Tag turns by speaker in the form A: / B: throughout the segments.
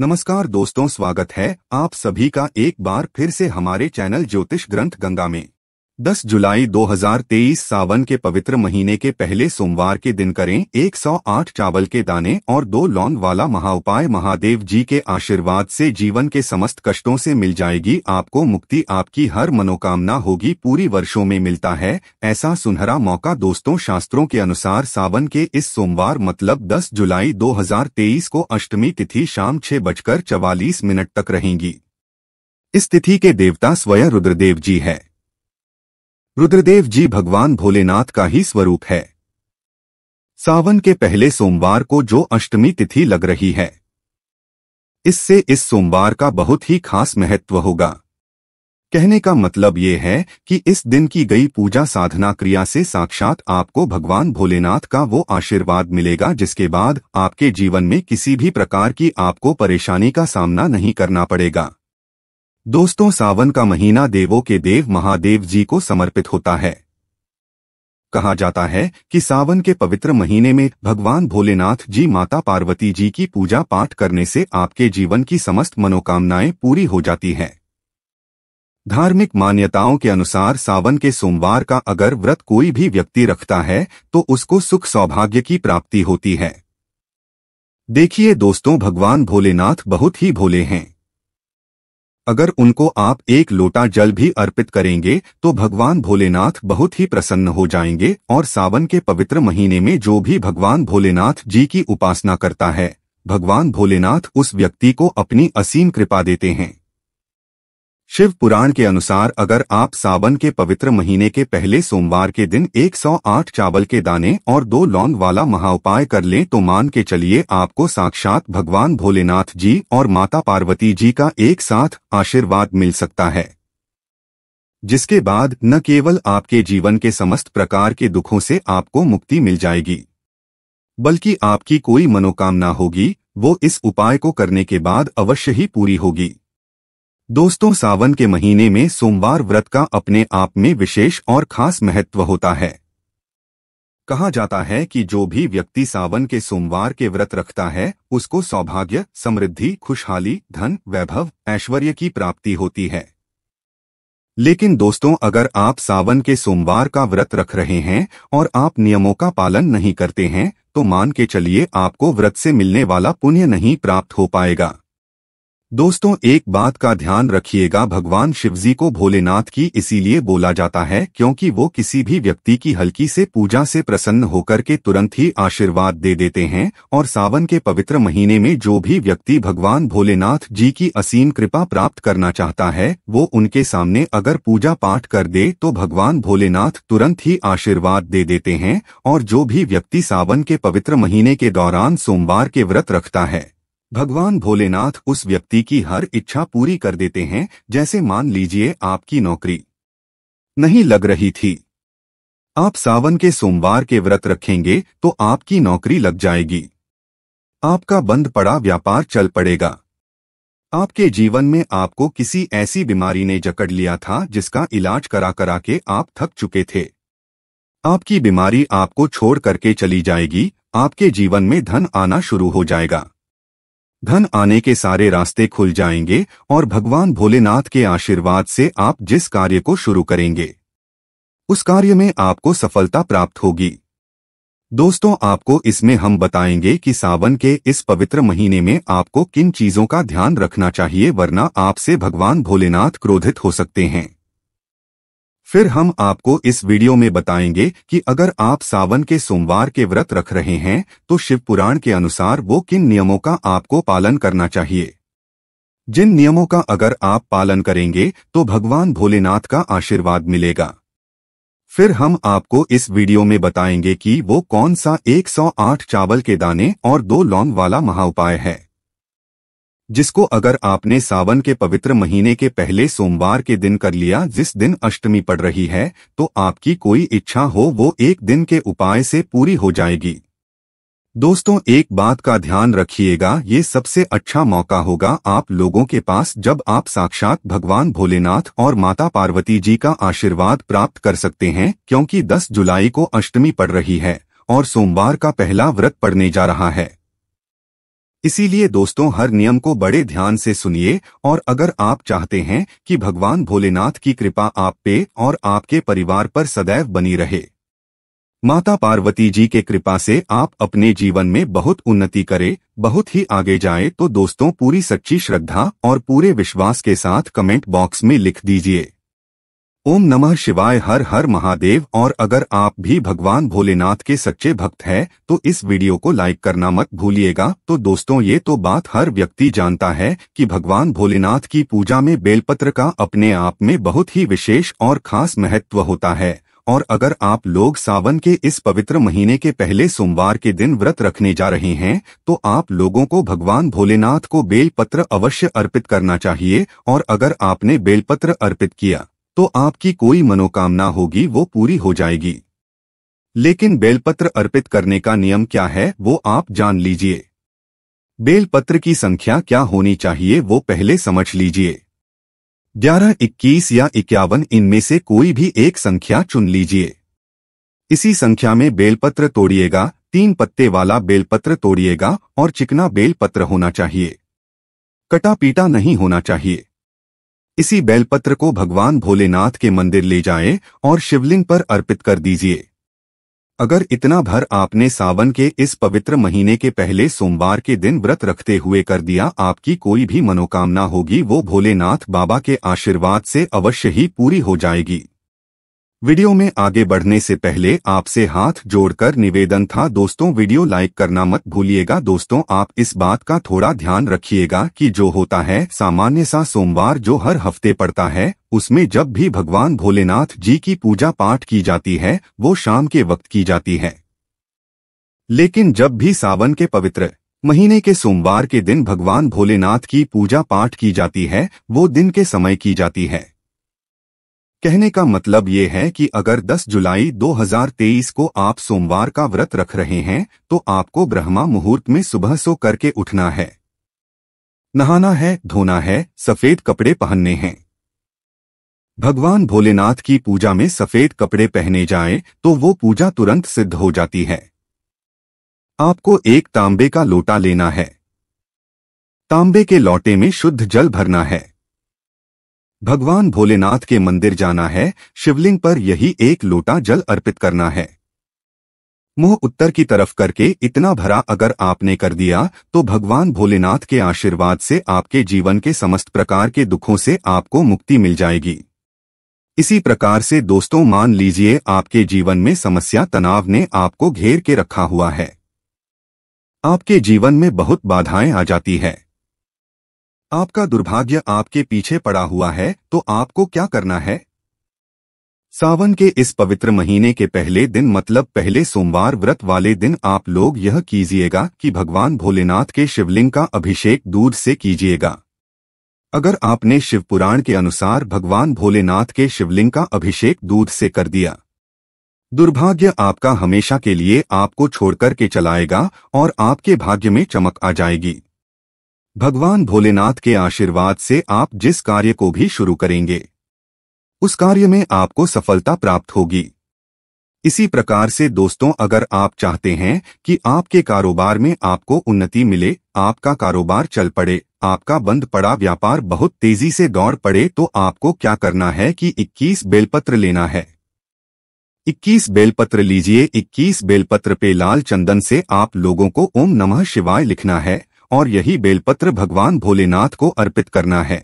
A: नमस्कार दोस्तों स्वागत है आप सभी का एक बार फिर से हमारे चैनल ज्योतिष ग्रंथ गंगा में 10 जुलाई 2023 सावन के पवित्र महीने के पहले सोमवार के दिन करें 108 चावल के दाने और दो लौंग वाला महाउपाय महादेव जी के आशीर्वाद से जीवन के समस्त कष्टों से मिल जाएगी आपको मुक्ति आपकी हर मनोकामना होगी पूरी वर्षों में मिलता है ऐसा सुनहरा मौका दोस्तों शास्त्रों के अनुसार सावन के इस सोमवार मतलब दस जुलाई दो को अष्टमी तिथि शाम छह बजकर चवालीस मिनट तक रहेंगी इस तिथि के देवता स्वयं रुद्रदेव जी है रुद्रदेव जी भगवान भोलेनाथ का ही स्वरूप है सावन के पहले सोमवार को जो अष्टमी तिथि लग रही है इससे इस सोमवार का बहुत ही खास महत्व होगा कहने का मतलब ये है कि इस दिन की गई पूजा साधना क्रिया से साक्षात आपको भगवान भोलेनाथ का वो आशीर्वाद मिलेगा जिसके बाद आपके जीवन में किसी भी प्रकार की आपको परेशानी का सामना नहीं करना पड़ेगा दोस्तों सावन का महीना देवों के देव महादेव जी को समर्पित होता है कहा जाता है कि सावन के पवित्र महीने में भगवान भोलेनाथ जी माता पार्वती जी की पूजा पाठ करने से आपके जीवन की समस्त मनोकामनाएं पूरी हो जाती हैं धार्मिक मान्यताओं के अनुसार सावन के सोमवार का अगर व्रत कोई भी व्यक्ति रखता है तो उसको सुख सौभाग्य की प्राप्ति होती है देखिए दोस्तों भगवान भोलेनाथ बहुत ही भोले हैं अगर उनको आप एक लोटा जल भी अर्पित करेंगे तो भगवान भोलेनाथ बहुत ही प्रसन्न हो जाएंगे और सावन के पवित्र महीने में जो भी भगवान भोलेनाथ जी की उपासना करता है भगवान भोलेनाथ उस व्यक्ति को अपनी असीम कृपा देते हैं शिव पुराण के अनुसार अगर आप सावन के पवित्र महीने के पहले सोमवार के दिन 108 चावल के दाने और दो लौंग वाला महाउपाय कर लें तो मान के चलिए आपको साक्षात भगवान भोलेनाथ जी और माता पार्वती जी का एक साथ आशीर्वाद मिल सकता है जिसके बाद न केवल आपके जीवन के समस्त प्रकार के दुखों से आपको मुक्ति मिल जाएगी बल्कि आपकी कोई मनोकामना होगी वो इस उपाय को करने के बाद अवश्य ही पूरी होगी दोस्तों सावन के महीने में सोमवार व्रत का अपने आप में विशेष और खास महत्व होता है कहा जाता है कि जो भी व्यक्ति सावन के सोमवार के व्रत रखता है उसको सौभाग्य समृद्धि खुशहाली धन वैभव ऐश्वर्य की प्राप्ति होती है लेकिन दोस्तों अगर आप सावन के सोमवार का व्रत रख रहे हैं और आप नियमों का पालन नहीं करते हैं तो मान के चलिए आपको व्रत से मिलने वाला पुण्य नहीं प्राप्त हो पाएगा दोस्तों एक बात का ध्यान रखिएगा भगवान शिवजी को भोलेनाथ की इसीलिए बोला जाता है क्योंकि वो किसी भी व्यक्ति की हल्की से पूजा से प्रसन्न होकर के तुरंत ही आशीर्वाद दे देते हैं और सावन के पवित्र महीने में जो भी व्यक्ति भगवान भोलेनाथ जी की असीम कृपा प्राप्त करना चाहता है वो उनके सामने अगर पूजा पाठ कर दे तो भगवान भोलेनाथ तुरंत ही आशीर्वाद दे देते हैं और जो भी व्यक्ति सावन के पवित्र महीने के दौरान सोमवार के व्रत रखता है भगवान भोलेनाथ उस व्यक्ति की हर इच्छा पूरी कर देते हैं जैसे मान लीजिए आपकी नौकरी नहीं लग रही थी आप सावन के सोमवार के व्रत रखेंगे तो आपकी नौकरी लग जाएगी आपका बंद पड़ा व्यापार चल पड़ेगा आपके जीवन में आपको किसी ऐसी बीमारी ने जकड़ लिया था जिसका इलाज करा करा के आप थक चुके थे आपकी बीमारी आपको छोड़ करके चली जाएगी आपके जीवन में धन आना शुरू हो जाएगा धन आने के सारे रास्ते खुल जाएंगे और भगवान भोलेनाथ के आशीर्वाद से आप जिस कार्य को शुरू करेंगे उस कार्य में आपको सफलता प्राप्त होगी दोस्तों आपको इसमें हम बताएंगे कि सावन के इस पवित्र महीने में आपको किन चीजों का ध्यान रखना चाहिए वरना आपसे भगवान भोलेनाथ क्रोधित हो सकते हैं फिर हम आपको इस वीडियो में बताएंगे कि अगर आप सावन के सोमवार के व्रत रख रहे हैं तो शिव पुराण के अनुसार वो किन नियमों का आपको पालन करना चाहिए जिन नियमों का अगर आप पालन करेंगे तो भगवान भोलेनाथ का आशीर्वाद मिलेगा फिर हम आपको इस वीडियो में बताएंगे कि वो कौन सा 108 चावल के दाने और दो लौंग वाला महा उपाय है जिसको अगर आपने सावन के पवित्र महीने के पहले सोमवार के दिन कर लिया जिस दिन अष्टमी पड़ रही है तो आपकी कोई इच्छा हो वो एक दिन के उपाय से पूरी हो जाएगी दोस्तों एक बात का ध्यान रखिएगा ये सबसे अच्छा मौका होगा आप लोगों के पास जब आप साक्षात भगवान भोलेनाथ और माता पार्वती जी का आशीर्वाद प्राप्त कर सकते हैं क्योंकि 10 जुलाई को अष्टमी पड़ रही है और सोमवार का पहला व्रत पड़ने जा रहा है इसीलिए दोस्तों हर नियम को बड़े ध्यान से सुनिए और अगर आप चाहते हैं कि भगवान भोलेनाथ की कृपा आप पे और आपके परिवार पर सदैव बनी रहे माता पार्वती जी के कृपा से आप अपने जीवन में बहुत उन्नति करें बहुत ही आगे जाए तो दोस्तों पूरी सच्ची श्रद्धा और पूरे विश्वास के साथ कमेंट बॉक्स में लिख दीजिए ओम नमः शिवाय हर हर महादेव और अगर आप भी भगवान भोलेनाथ के सच्चे भक्त हैं तो इस वीडियो को लाइक करना मत भूलिएगा तो दोस्तों ये तो बात हर व्यक्ति जानता है कि भगवान भोलेनाथ की पूजा में बेलपत्र का अपने आप में बहुत ही विशेष और खास महत्व होता है और अगर आप लोग सावन के इस पवित्र महीने के पहले सोमवार के दिन व्रत रखने जा रहे हैं तो आप लोगों को भगवान भोलेनाथ को बेलपत्र अवश्य अर्पित करना चाहिए और अगर आपने बेलपत्र अर्पित किया तो आपकी कोई मनोकामना होगी वो पूरी हो जाएगी लेकिन बेलपत्र अर्पित करने का नियम क्या है वो आप जान लीजिए बेलपत्र की संख्या क्या होनी चाहिए वो पहले समझ लीजिए ग्यारह इक्कीस या इक्यावन इनमें से कोई भी एक संख्या चुन लीजिए इसी संख्या में बेलपत्र तोड़िएगा तीन पत्ते वाला बेलपत्र तोड़िएगा और चिकना बेलपत्र होना चाहिए कटा पीटा नहीं होना चाहिए इसी बेलपत्र को भगवान भोलेनाथ के मंदिर ले जाएं और शिवलिंग पर अर्पित कर दीजिए अगर इतना भर आपने सावन के इस पवित्र महीने के पहले सोमवार के दिन व्रत रखते हुए कर दिया आपकी कोई भी मनोकामना होगी वो भोलेनाथ बाबा के आशीर्वाद से अवश्य ही पूरी हो जाएगी वीडियो में आगे बढ़ने से पहले आपसे हाथ जोड़कर निवेदन था दोस्तों वीडियो लाइक करना मत भूलिएगा दोस्तों आप इस बात का थोड़ा ध्यान रखिएगा कि जो होता है सामान्य सा सोमवार जो हर हफ्ते पड़ता है उसमें जब भी भगवान भोलेनाथ जी की पूजा पाठ की जाती है वो शाम के वक्त की जाती है लेकिन जब भी सावन के पवित्र महीने के सोमवार के दिन भगवान भोलेनाथ की पूजा पाठ की जाती है वो दिन के समय की जाती है कहने का मतलब ये है कि अगर 10 जुलाई 2023 को आप सोमवार का व्रत रख रहे हैं तो आपको ब्रह्मा मुहूर्त में सुबह सो करके उठना है नहाना है धोना है सफेद कपड़े पहनने हैं भगवान भोलेनाथ की पूजा में सफेद कपड़े पहने जाएं तो वो पूजा तुरंत सिद्ध हो जाती है आपको एक तांबे का लोटा लेना है तांबे के लोटे में शुद्ध जल भरना है भगवान भोलेनाथ के मंदिर जाना है शिवलिंग पर यही एक लोटा जल अर्पित करना है मुंह उत्तर की तरफ करके इतना भरा अगर आपने कर दिया तो भगवान भोलेनाथ के आशीर्वाद से आपके जीवन के समस्त प्रकार के दुखों से आपको मुक्ति मिल जाएगी इसी प्रकार से दोस्तों मान लीजिए आपके जीवन में समस्या तनाव ने आपको घेर के रखा हुआ है आपके जीवन में बहुत बाधाएं आ जाती है आपका दुर्भाग्य आपके पीछे पड़ा हुआ है तो आपको क्या करना है सावन के इस पवित्र महीने के पहले दिन मतलब पहले सोमवार व्रत वाले दिन आप लोग यह कीजिएगा कि भगवान भोलेनाथ के शिवलिंग का अभिषेक दूध से कीजिएगा अगर आपने शिवपुराण के अनुसार भगवान भोलेनाथ के शिवलिंग का अभिषेक दूध से कर दिया दुर्भाग्य आपका हमेशा के लिए आपको छोड़कर के चलाएगा और आपके भाग्य में चमक आ जाएगी भगवान भोलेनाथ के आशीर्वाद से आप जिस कार्य को भी शुरू करेंगे उस कार्य में आपको सफलता प्राप्त होगी इसी प्रकार से दोस्तों अगर आप चाहते हैं कि आपके कारोबार में आपको उन्नति मिले आपका कारोबार चल पड़े आपका बंद पड़ा व्यापार बहुत तेजी से दौड़ पड़े तो आपको क्या करना है कि 21 बेलपत्र लेना है 21 बेलपत्र लीजिए 21 बेलपत्र पे लाल चंदन से आप लोगों को ओम नमः शिवाय लिखना है और यही बेलपत्र भगवान भोलेनाथ को अर्पित करना है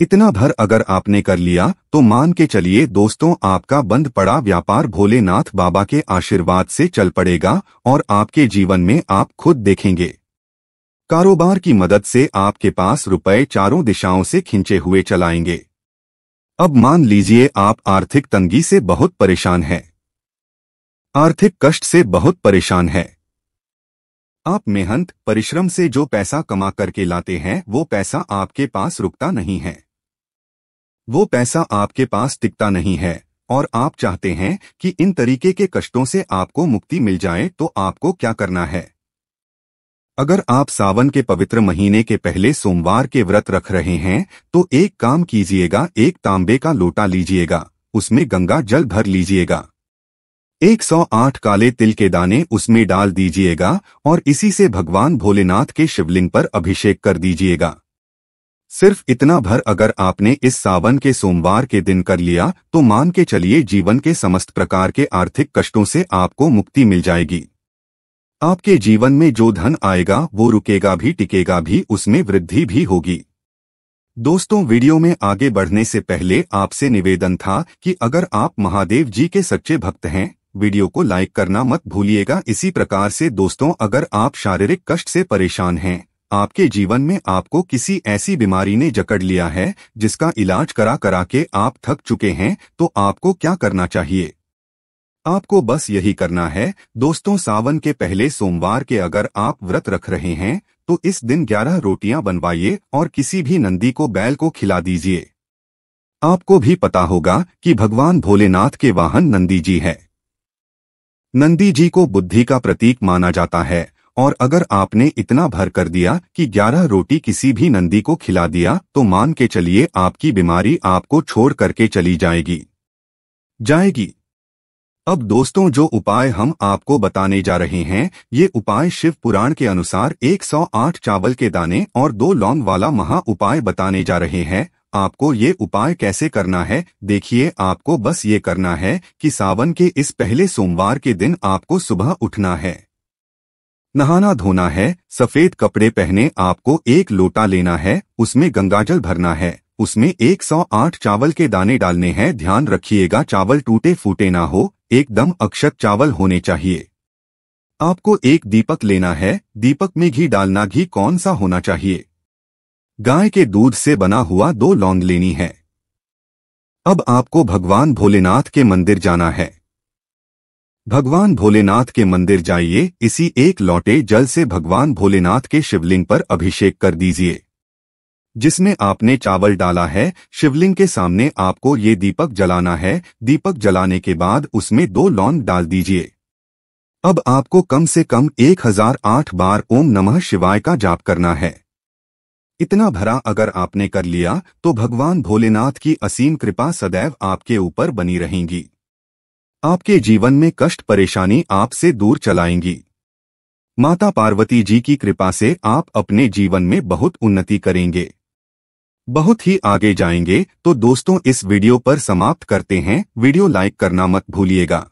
A: इतना भर अगर आपने कर लिया तो मान के चलिए दोस्तों आपका बंद पड़ा व्यापार भोलेनाथ बाबा के आशीर्वाद से चल पड़ेगा और आपके जीवन में आप खुद देखेंगे कारोबार की मदद से आपके पास रुपए चारों दिशाओं से खिंचे हुए चलाएंगे अब मान लीजिए आप आर्थिक तंगी से बहुत परेशान हैं आर्थिक कष्ट से बहुत परेशान हैं आप मेहनत परिश्रम से जो पैसा कमा करके लाते हैं वो पैसा आपके पास रुकता नहीं है वो पैसा आपके पास टिकता नहीं है और आप चाहते हैं कि इन तरीके के कष्टों से आपको मुक्ति मिल जाए तो आपको क्या करना है अगर आप सावन के पवित्र महीने के पहले सोमवार के व्रत रख रहे हैं तो एक काम कीजिएगा एक तांबे का लोटा लीजिएगा उसमें गंगा जल भर लीजिएगा 108 काले तिल के दाने उसमें डाल दीजिएगा और इसी से भगवान भोलेनाथ के शिवलिंग पर अभिषेक कर दीजिएगा सिर्फ इतना भर अगर आपने इस सावन के सोमवार के दिन कर लिया तो मान के चलिए जीवन के समस्त प्रकार के आर्थिक कष्टों से आपको मुक्ति मिल जाएगी आपके जीवन में जो धन आएगा वो रुकेगा भी टिकेगा भी उसमें वृद्धि भी होगी दोस्तों वीडियो में आगे बढ़ने से पहले आपसे निवेदन था कि अगर आप महादेव जी के सच्चे भक्त हैं वीडियो को लाइक करना मत भूलिएगा इसी प्रकार से दोस्तों अगर आप शारीरिक कष्ट से परेशान हैं आपके जीवन में आपको किसी ऐसी बीमारी ने जकड़ लिया है जिसका इलाज करा करा के आप थक चुके हैं तो आपको क्या करना चाहिए आपको बस यही करना है दोस्तों सावन के पहले सोमवार के अगर आप व्रत रख रहे हैं तो इस दिन ग्यारह रोटियां बनवाइए और किसी भी नंदी को बैल को खिला दीजिए आपको भी पता होगा कि भगवान भोलेनाथ के वाहन नंदी जी है नंदी जी को बुद्धि का प्रतीक माना जाता है और अगर आपने इतना भर कर दिया कि ग्यारह रोटी किसी भी नंदी को खिला दिया तो मान के चलिए आपकी बीमारी आपको छोड़ करके चली जाएगी जाएगी अब दोस्तों जो उपाय हम आपको बताने जा रहे हैं ये उपाय शिव पुराण के अनुसार 108 चावल के दाने और दो लौंग वाला महा उपाय बताने जा रहे हैं आपको ये उपाय कैसे करना है देखिए आपको बस ये करना है कि सावन के इस पहले सोमवार के दिन आपको सुबह उठना है नहाना धोना है सफेद कपड़े पहने आपको एक लोटा लेना है उसमें गंगाजल भरना है उसमें 108 चावल के दाने डालने हैं ध्यान रखिएगा चावल टूटे फूटे ना हो एकदम अक्षत चावल होने चाहिए आपको एक दीपक लेना है दीपक में घी डालना घी कौन सा होना चाहिए गाय के दूध से बना हुआ दो लौंग लेनी है अब आपको भगवान भोलेनाथ के मंदिर जाना है भगवान भोलेनाथ के मंदिर जाइए इसी एक लौटे जल से भगवान भोलेनाथ के शिवलिंग पर अभिषेक कर दीजिए जिसमें आपने चावल डाला है शिवलिंग के सामने आपको ये दीपक जलाना है दीपक जलाने के बाद उसमें दो लौंग डाल दीजिए अब आपको कम से कम 1008 बार ओम नमः शिवाय का जाप करना है इतना भरा अगर आपने कर लिया तो भगवान भोलेनाथ की असीम कृपा सदैव आपके ऊपर बनी रहेंगी आपके जीवन में कष्ट परेशानी आपसे दूर चलाएंगी माता पार्वती जी की कृपा से आप अपने जीवन में बहुत उन्नति करेंगे बहुत ही आगे जाएंगे तो दोस्तों इस वीडियो पर समाप्त करते हैं वीडियो लाइक करना मत भूलिएगा